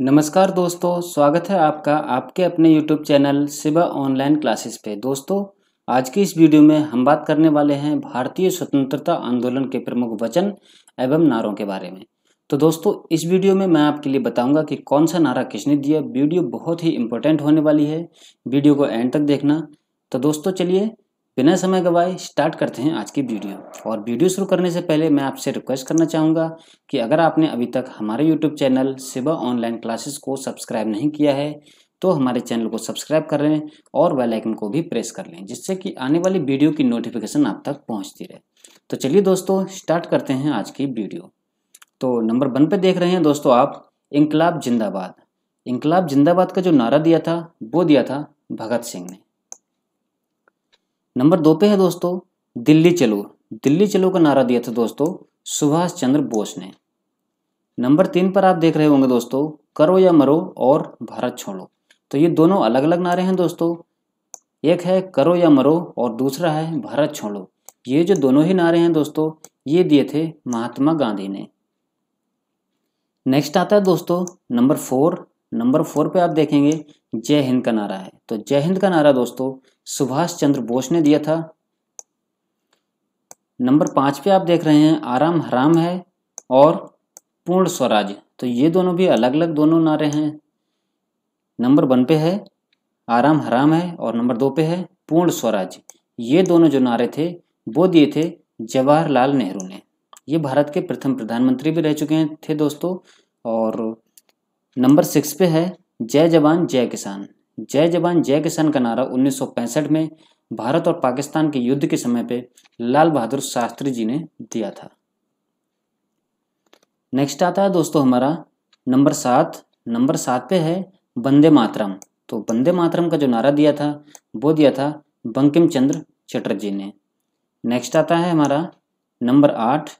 नमस्कार दोस्तों स्वागत है आपका आपके अपने YouTube channel Shiva online classes पे दोस्तों आज की इस वीडियो में हम बात करने वाले हैं भारतीय स्वतंत्रता आंदोलन के प्रमुख वचन एवं नारों के बारे में तो दोस्तों इस वीडियो में मैं आपके लिए बताऊंगा कि कौन सा नारा किसने दिया वीडियो बहुत ही इंपॉर्टेंट होने वाली है वीडियो को एंड तक देखना तो दोस्तों चलिए बिना समय गवाए स्टार्ट करते हैं आज की वीडियो और वीडियो शुरू करने से पहले मैं आपसे रिक्वेस्ट करना चाहूँगा कि अगर आपने अभी तक हमारे YouTube channel Shiva online classes को सब्सक्राइब नहीं किया है तो हमारे चैनल को सब्सक्राइब कर लें और बेल आइकन को भी प्रेस कर लें जिससे कि आने वाली वीडियो की नोटिफिकेशन आप तक पहुँचती रहे तो चलिए दोस्तों स्टार्ट करते हैं आज की वीडियो तो नंबर वन पर देख रहे हैं दोस्तों आप इनकलाब जिंदाबाद इनकलाब जिंदाबाद का जो नारा दिया था वो दिया था भगत सिंह ने नंबर दो पे है दोस्तों दिल्ली चलो दिल्ली चलो का नारा दिया था दोस्तों सुभाष चंद्र बोस ने नंबर तीन पर आप देख रहे होंगे दोस्तों करो या मरो और भारत छोड़ो तो ये दोनों अलग अलग नारे हैं दोस्तों एक है करो या मरो और दूसरा है भारत छोड़ो ये जो दोनों ही नारे हैं दोस्तों ये दिए थे महात्मा गांधी ने नेक्स्ट आता है दोस्तों नंबर फोर नंबर फोर पे आप देखेंगे जय हिंद का नारा है तो जय हिंद का नारा दोस्तों सुभाष चंद्र बोस ने दिया था नंबर पाँच पे आप देख रहे हैं आराम हराम है और पूर्ण स्वराज तो ये दोनों भी अलग अलग दोनों नारे हैं नंबर वन पे है आराम हराम है और नंबर दो पे है पूर्ण स्वराज ये दोनों जो नारे थे वो दिए थे जवाहरलाल नेहरू ने ये भारत के प्रथम प्रधानमंत्री भी रह चुके हैं थे दोस्तों और नंबर सिक्स पे है जय जवान जय किसान जय जवान जय किसान का नारा उन्नीस में भारत और पाकिस्तान के युद्ध के समय पे लाल बहादुर शास्त्री जी ने दिया था नेक्स्ट आता है दोस्तों हमारा नंबर सात नंबर सात पे है वंदे मातरम तो वंदे मातरम का जो नारा दिया था वो दिया था बंकिम चंद्र चटर्जी ने नेक्स्ट आता है हमारा नंबर आठ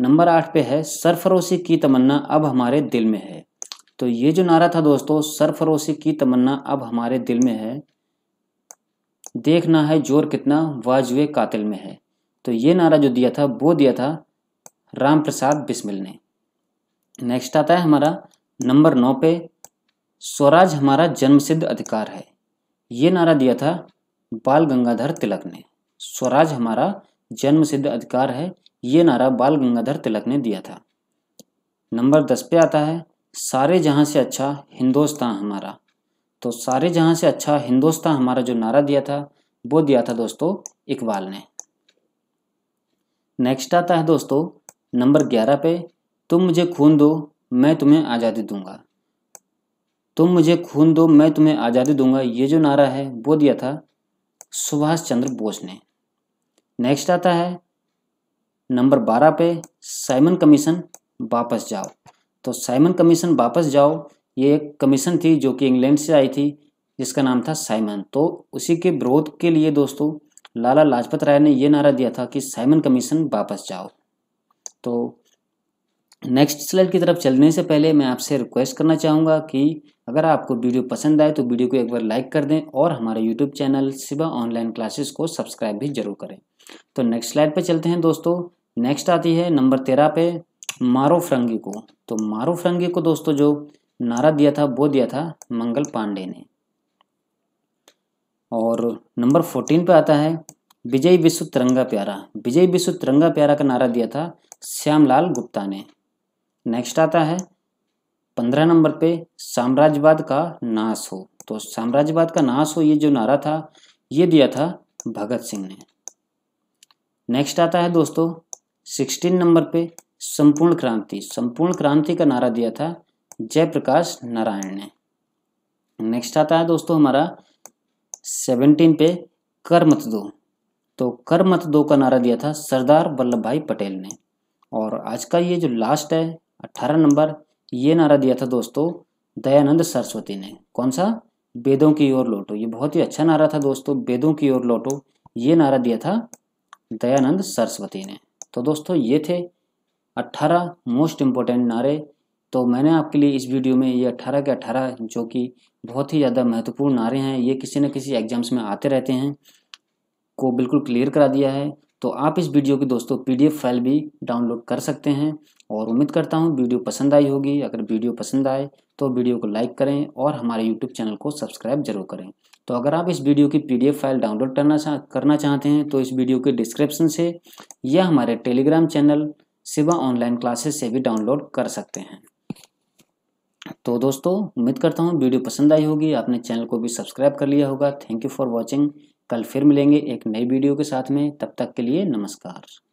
नंबर आठ पे है सरफरोशी की तमन्ना अब हमारे दिल में है तो ये जो नारा था दोस्तों सरफरोशी की तमन्ना अब हमारे दिल में है देखना है जोर कितना वाजवे कातिल में है तो ये नारा जो दिया था वो दिया था राम प्रसाद बिस्मिल ने नेक्स्ट आता है हमारा नंबर नौ पे स्वराज हमारा जन्मसिद्ध अधिकार है ये नारा दिया था बाल गंगाधर तिलक ने स्वराज हमारा जन्मसिद्ध अधिकार है ये नारा बाल गंगाधर तिलक ने दिया था नंबर दस पे आता है सारे जहाँ से अच्छा हिंदोस्तान हमारा तो सारे जहाँ से अच्छा हिंदोस्तान हमारा जो नारा दिया था वो दिया था दोस्तों इकबाल ने नेक्स्ट आता है दोस्तों नंबर ग्यारह पे तुम मुझे खून दो मैं तुम्हें आज़ादी दूंगा तुम मुझे खून दो मैं तुम्हें आज़ादी दूंगा ये जो नारा है वो दिया था सुभाष चंद्र बोस ने नेक्स्ट आता है नंबर बारह पे साइमन कमीशन वापस जाओ तो साइमन कमीशन वापस जाओ ये एक कमीशन थी जो कि इंग्लैंड से आई थी जिसका नाम था साइमन तो उसी के विरोध के लिए दोस्तों लाला लाजपत राय ने यह नारा दिया था कि साइमन कमीशन वापस जाओ तो नेक्स्ट स्लाइड की तरफ चलने से पहले मैं आपसे रिक्वेस्ट करना चाहूँगा कि अगर आपको वीडियो पसंद आए तो वीडियो को एक बार लाइक कर दें और हमारे YouTube channel Shiva online classes को सब्सक्राइब भी जरूर करें तो नेक्स्ट स्लाइड पर चलते हैं दोस्तों नेक्स्ट आती है नंबर तेरह पे मारो फ्रंगी को तो मारो फ्रंगी को दोस्तों जो नारा दिया था वो दिया था मंगल पांडे ने और नंबर फोर्टीन पे आता है विजय विश्व तिरंगा प्यारा विजय विश्व तिरंगा प्यारा का नारा दिया था श्यामलाल गुप्ता ने नेक्स्ट आता है पंद्रह नंबर पे साम्राज्यवाद का नाश हो तो साम्राज्यवाद का नाश हो ये जो नारा था ये दिया था भगत सिंह ने नेक्स्ट आता है दोस्तों सिक्सटीन नंबर पे संपूर्ण क्रांति संपूर्ण क्रांति का नारा दिया था जयप्रकाश नारायण ने नेक्स्ट आता है दोस्तों हमारा सेवनटीन पे कर मत दो तो कर मत दो का नारा दिया था सरदार वल्लभ भाई पटेल ने और आज का ये जो लास्ट है अट्ठारह नंबर ये नारा दिया था दोस्तों दयानंद सरस्वती ने कौन सा वेदों की ओर लौटो ये बहुत ही अच्छा नारा था दोस्तों वेदों की ओर लौटो ये नारा दिया था दयानंद सरस्वती ने तो दोस्तों ये थे 18 मोस्ट इम्पोर्टेंट नारे तो मैंने आपके लिए इस वीडियो में ये 18 के 18 जो कि बहुत ही ज़्यादा महत्वपूर्ण नारे हैं ये किसी न किसी एग्जाम्स में आते रहते हैं को बिल्कुल क्लियर करा दिया है तो आप इस वीडियो की दोस्तों पीडीएफ फाइल भी डाउनलोड कर सकते हैं और उम्मीद करता हूँ वीडियो पसंद आई होगी अगर वीडियो पसंद आए तो वीडियो को लाइक करें और हमारे यूट्यूब चैनल को सब्सक्राइब जरूर करें तो अगर आप इस वीडियो की पीडीएफ फाइल डाउनलोड करना चाह करना चाहते हैं तो इस वीडियो के डिस्क्रिप्शन से या हमारे Telegram channel Shiva online classes से भी डाउनलोड कर सकते हैं तो दोस्तों उम्मीद करता हूँ वीडियो पसंद आई होगी आपने चैनल को भी सब्सक्राइब कर लिया होगा थैंक यू फॉर वॉचिंग कल फिर मिलेंगे एक नई वीडियो के साथ में तब तक के लिए नमस्कार